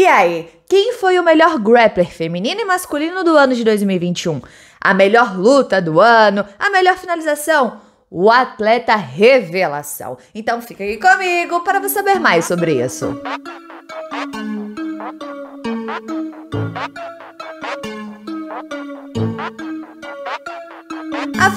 E aí, quem foi o melhor grappler feminino e masculino do ano de 2021? A melhor luta do ano? A melhor finalização? O atleta revelação. Então fica aqui comigo para você saber mais sobre isso.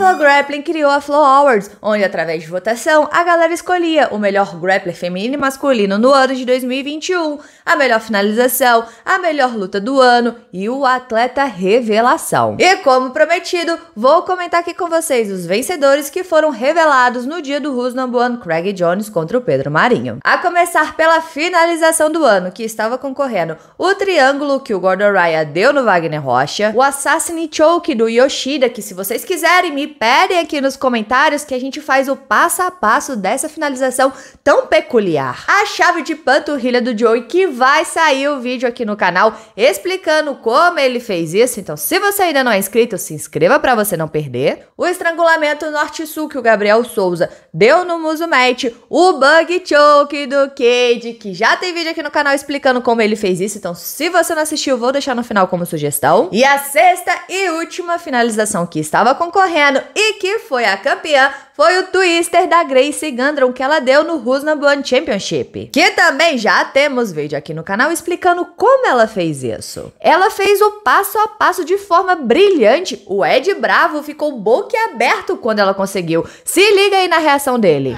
Flow Grappling criou a Flow Awards, onde através de votação a galera escolhia o melhor grappler feminino e masculino no ano de 2021, a melhor finalização, a melhor luta do ano e o atleta revelação. E como prometido, vou comentar aqui com vocês os vencedores que foram revelados no dia do Who's Number One Craig Jones contra o Pedro Marinho. A começar pela finalização do ano, que estava concorrendo o triângulo que o Gordon Raya deu no Wagner Rocha, o Assassin Choke do Yoshida, que se vocês quiserem me pedem aqui nos comentários que a gente faz o passo a passo dessa finalização tão peculiar. A chave de panturrilha do Joey que vai sair o vídeo aqui no canal explicando como ele fez isso, então se você ainda não é inscrito, se inscreva para você não perder. O estrangulamento norte-sul que o Gabriel Souza deu no Musumete, o bug choke do Cade, que já tem vídeo aqui no canal explicando como ele fez isso, então se você não assistiu, vou deixar no final como sugestão. E a sexta e última finalização que estava concorrendo e que foi a campeã foi o twister da Grace Gandron que ela deu no Rusna Blonde Championship. Que também já temos vídeo aqui no canal explicando como ela fez isso. Ela fez o passo a passo de forma brilhante. O Ed Bravo ficou boquiaberto quando ela conseguiu. Se liga aí na reação dele.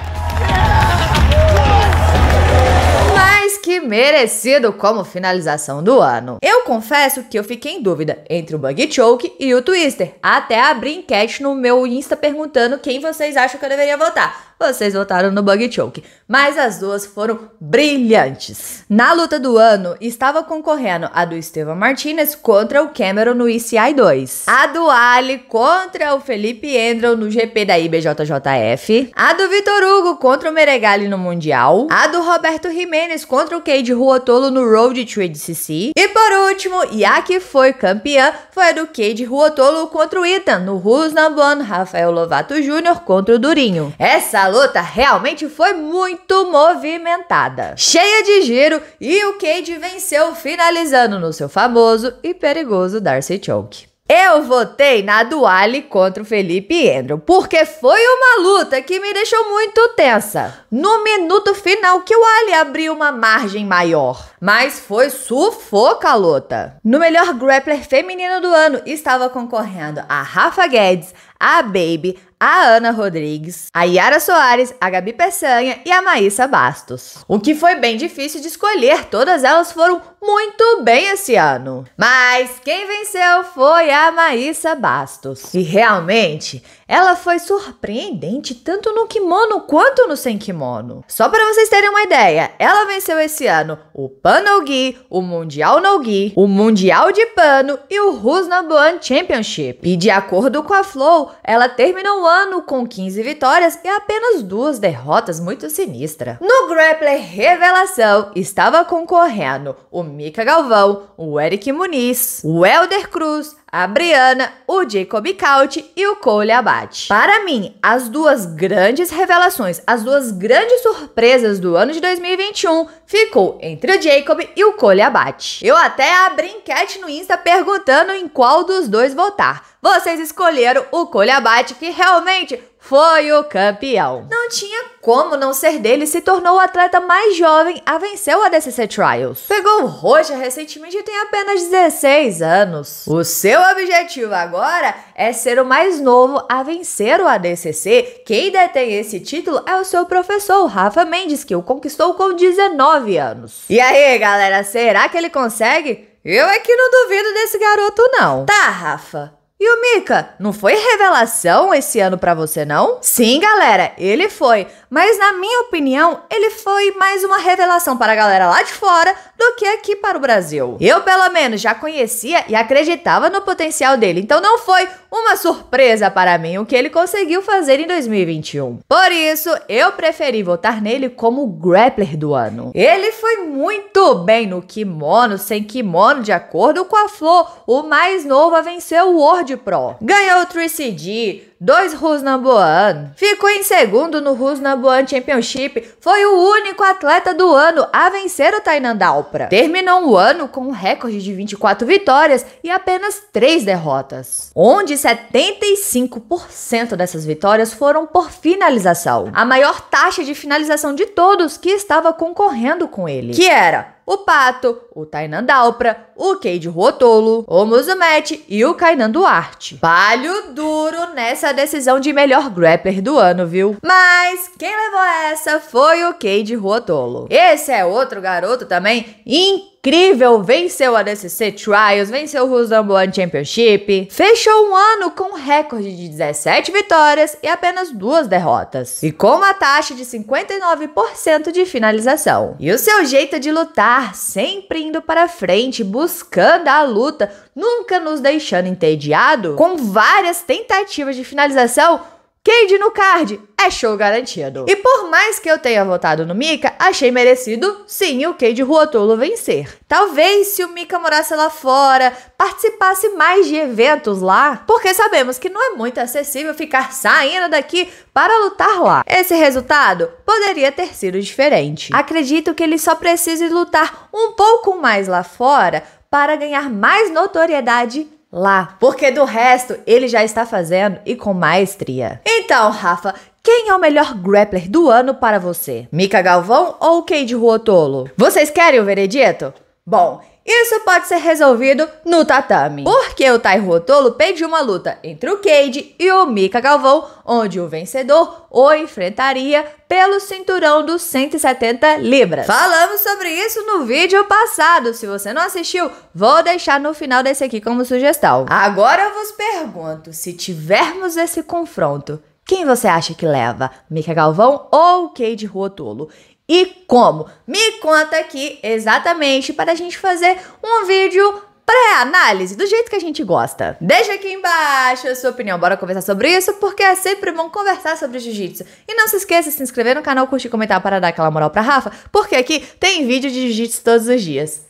que merecido como finalização do ano. Eu confesso que eu fiquei em dúvida entre o Bug Choke e o Twister. Até abri enquete no meu Insta perguntando quem vocês acham que eu deveria votar. Vocês votaram no Bug Choke, mas as duas foram brilhantes. Na luta do ano, estava concorrendo a do Estevam Martinez contra o Cameron no ICI 2, a do Ali contra o Felipe Endron no GP da IBJJF, a do Vitor Hugo contra o Meregali no Mundial, a do Roberto Jimenez contra o bloqueio de rua tolo no Road to CC. E por último, e a que foi campeã foi a do Cade Ruotolo contra o Ethan, no Who's Number One, Rafael Lovato Jr. contra o Durinho. Essa luta realmente foi muito movimentada, cheia de giro e o Cade venceu finalizando no seu famoso e perigoso Darcy Choke. Eu votei na Duale contra o Felipe Endro, porque foi uma luta que me deixou muito tensa. No minuto final que o Ali abriu uma margem maior, mas foi sufoca a luta. No melhor grappler feminino do ano estava concorrendo a Rafa Guedes, a Baby, a Ana Rodrigues, a Yara Soares, a Gabi Peçanha e a Maísa Bastos. O que foi bem difícil de escolher, todas elas foram muito bem esse ano. Mas quem venceu foi a Maísa Bastos. E realmente, ela foi surpreendente tanto no kimono quanto no sem kimono. Só para vocês terem uma ideia, ela venceu esse ano o Pan Nogi, o Mundial Nogi, o Mundial de Pano e o Rus Number One Championship. E de acordo com a Flow, ela terminou o ano ano com 15 vitórias e apenas duas derrotas muito sinistra. No Grappler Revelação estava concorrendo o Mika Galvão, o Eric Muniz, o Elder Cruz, a Brianna, o Jacob Couch e o Cole Abate. Para mim, as duas grandes revelações, as duas grandes surpresas do ano de 2021 ficou entre o Jacob e o Cole Abate. Eu até abri enquete no Insta perguntando em qual dos dois votar. Vocês escolheram o Cole Abate, que realmente foi o campeão. Não tinha como não ser dele, se tornou o atleta mais jovem a vencer o ADCC Trials. Pegou o roxa recentemente e tem apenas 16 anos. O seu objetivo agora é ser o mais novo a vencer o ADCC. Quem detém esse título é o seu professor, Rafa Mendes, que o conquistou com 19 anos. E aí, galera, será que ele consegue? Eu é que não duvido desse garoto, não. Tá, Rafa. E o Mika, não foi revelação esse ano para você não? Sim, galera, ele foi. Mas na minha opinião, ele foi mais uma revelação para a galera lá de fora do que aqui para o Brasil. Eu, pelo menos, já conhecia e acreditava no potencial dele, então não foi uma surpresa para mim o que ele conseguiu fazer em 2021. Por isso, eu preferi votar nele como grappler do ano. Ele foi muito bem no kimono, sem kimono, de acordo com a Flor, o mais novo a vencer o World Pro. Ganhou o 3CD, dois Rusnaboan. Ficou em segundo no Rusnaboan Championship, foi o único atleta do ano a vencer o Tainan Dalpra. Terminou o ano com um recorde de 24 vitórias e apenas 3 derrotas, onde 75% dessas vitórias foram por finalização. A maior taxa de finalização de todos que estava concorrendo com ele, que era o Pato, o Tainan Dalpra, o Cade Ruotolo, o Musumete e o Kainan Duarte. Palho duro nessa decisão de melhor grappler do ano, viu? Mas quem levou essa foi o Cade Ruotolo. Esse é outro garoto também incrível incrível, venceu a DCC Trials, venceu o Rumble One Championship, fechou um ano com um recorde de 17 vitórias e apenas duas derrotas, e com uma taxa de 59% de finalização. E o seu jeito de lutar, sempre indo para frente, buscando a luta, nunca nos deixando entediado, com várias tentativas de finalização Cade no card, é show garantido. E por mais que eu tenha votado no Mika, achei merecido, sim, o Cade Ruotolo vencer. Talvez se o Mika morasse lá fora, participasse mais de eventos lá, porque sabemos que não é muito acessível ficar saindo daqui para lutar lá. Esse resultado poderia ter sido diferente. Acredito que ele só precise lutar um pouco mais lá fora para ganhar mais notoriedade lá, porque do resto ele já está fazendo e com maestria. Então, Rafa, quem é o melhor grappler do ano para você? Mika Galvão ou Cade Ruotolo? Vocês querem o veredito? Bom, isso pode ser resolvido no tatame. Porque o Tairo Rotolo pediu uma luta entre o Cade e o Mika Galvão, onde o vencedor o enfrentaria pelo cinturão dos 170 libras. Falamos sobre isso no vídeo passado. Se você não assistiu, vou deixar no final desse aqui como sugestão. Agora eu vos pergunto, se tivermos esse confronto, quem você acha que leva? Mika Galvão ou Cade Ruotolo? E como? Me conta aqui exatamente para a gente fazer um vídeo pré-análise, do jeito que a gente gosta. Deixa aqui embaixo a sua opinião, bora conversar sobre isso, porque é sempre bom conversar sobre jiu-jitsu. E não se esqueça de se inscrever no canal, curtir, comentar para dar aquela moral para Rafa, porque aqui tem vídeo de jiu-jitsu todos os dias.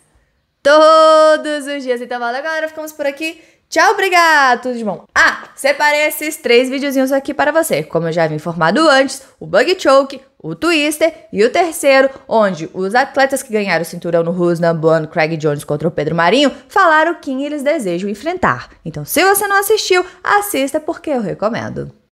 Todos os dias. Então valeu, galera, ficamos por aqui. Tchau, obrigado, tudo de bom. Ah, separei esses três videozinhos aqui para você. Como eu já havia informado antes, o Bug Choke, o Twister e o terceiro, onde os atletas que ganharam o cinturão no Who's Number Craig Jones contra o Pedro Marinho, falaram quem eles desejam enfrentar. Então, se você não assistiu, assista porque eu recomendo.